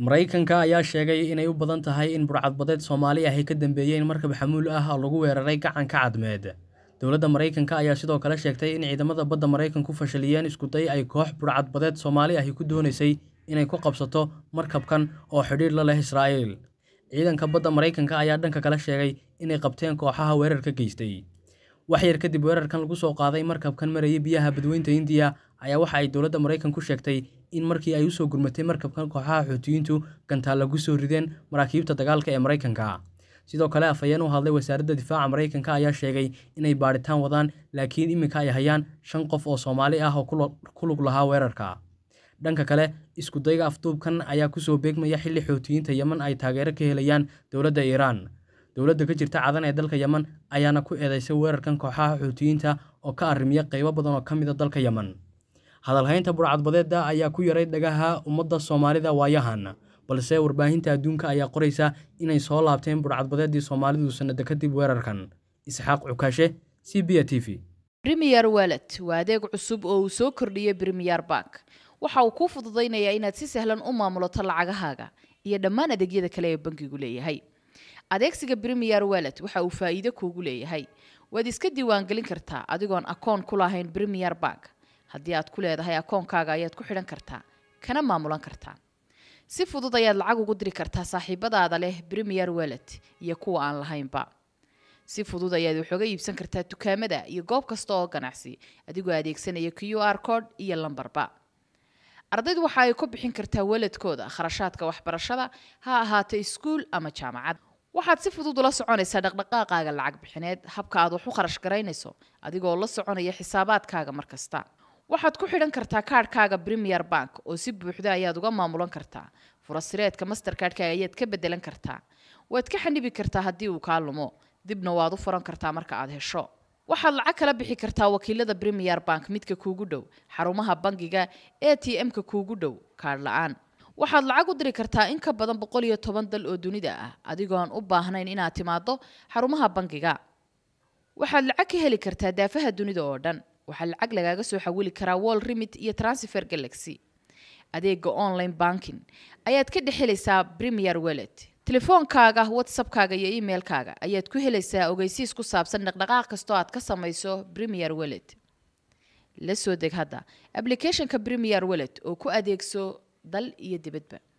maraykanka ayaa sheegay inay u badan tahay in burcadbadeed soomaali ahi ka dambeeyeen markab xamuul ah lagu weeraray gacanka cadmeed dowladda maraykanka ayaa sidoo kale sheegtay in ciidamada badda maraykanku fashiliyeen iskuday ay koox burcadbadeed soomaali ahi ku doonaysay inay ku qabsato markabkan oo xidhiir la leh israa'iil ciidanka badda maraykanka ayaa dhanka kale sheegay inay qabteen kooxaha weerarka geystay waxyar kadib weerarkan lagu soo qaaday markabkan maraya biyaha badweynta indiya ayaa waxa ay dowladda maraykanku sheegtay in markii ay usoo gurmatay markabkan kooxaha ah xuutiyiintu gantaa lagu soo rideen maraakiibta dagaalka ee maraykanka sidoo kale afhayeen u hadlay wasaaradda difaaca maraykanka ayaa sheegay inay baadhitaan wadaan laakiin iminka ay hayaan shan qof oo soomaali ah oo ku lug lahaa weerarka dhanka kale iskudayga afduubkan ayaa kusoo beegmaya xilli xuutiyiinta yeman ay taageero ka helayaan dowladda iiraan dowladda ka jirta cadan ee dalka yeman ayaana ku eedaysay weerarkan kooxaha xuutiyiinta oo ka arrimiya qaybo badan oo ka mida ah dalka yeman hadalhaynta burcadbadeeda ayaa ku yaray dhagaha ummadda soomaalida waayahan balse warbaahinta adduunka ayaa qoraysa inay soo laabteen burcadbadeedii soomaalidu sannada kadib weerarkan isxaaq cukaashe c b a t v brimiyer walet waa adeeg cusub oo uu soo kordhiyey brimiyer bank waxa uu kuu fududaynayaa inaad si sahlan u maamulato lacagahaaga iyo dhammaan adeegyada kale ee bankigu leeyahay adeegsiga brimiyer walet waxa uu faa'iido kuugu leeyahay waad iska diiwaangelin kartaa adigoon akoon ku lahayn brimiyer bank haddii aad ku leedahay akoonkaaga ayaad ku xidhan kartaa kana maamulan kartaa si fudud ayaad lacag ugu diri kartaa saaxiibadaada leh bremier wellet iyo kuwa aan lahaynba si fudud ayaad wax iibsan kartaa dukaamada iyo goob kasta oo ganacsi adigoo adeegsanaya q r code iyo lambarba ardaydu waxa ay ku bixin kartaa weladkooda kharashaadka waxbarashada ha ahaata iskuul ama jaamacad waxaad si fudud ula soconaysaa dhaqdhaqaaqaaga lacag bixineed habka aad wax u kharash garaynayso adigoo la soconaya xisaabaadkaaga mar kasta waxaad ku xidhan kartaa kaadhkaaga premier bank oo si buuxda ayaad uga maamulan kartaa furasireedka masterkaadhkaaga ayaad ka bedelan kartaa waad ka xanibi kartaa haddii uu kaa lumo dibna waad u furan kartaa marka aad hesho waxaad lacag kala bixi kartaa wakiilada premier bank midka kuugu dhow xarumaha bangiga a t m-ka kuugu dhow kaadh la-aan waxaad lacag u diri kartaa in ka badan boqol iyo toban dal oo dunida ah adigoon u baahnayn inaad timaado xarumaha bangiga waxaad lacag ka heli kartaa daafaha dunida oo dhan waxaa lacag lagaaga soo xawili karaa wall remit iyo transfer galaxy adeega online banking ayaad ka dhex helaysaa premier wellet telefoonkaaga whatsappkaaga iyo emailkaaga ayaad ku helaysaa ogeysiis ku saabsan dhaqdhaqaaq kastoo aad ka samayso premier wellet la soo deg hadda applicationka premier wellet oo ku adeegso dal iyo dibadba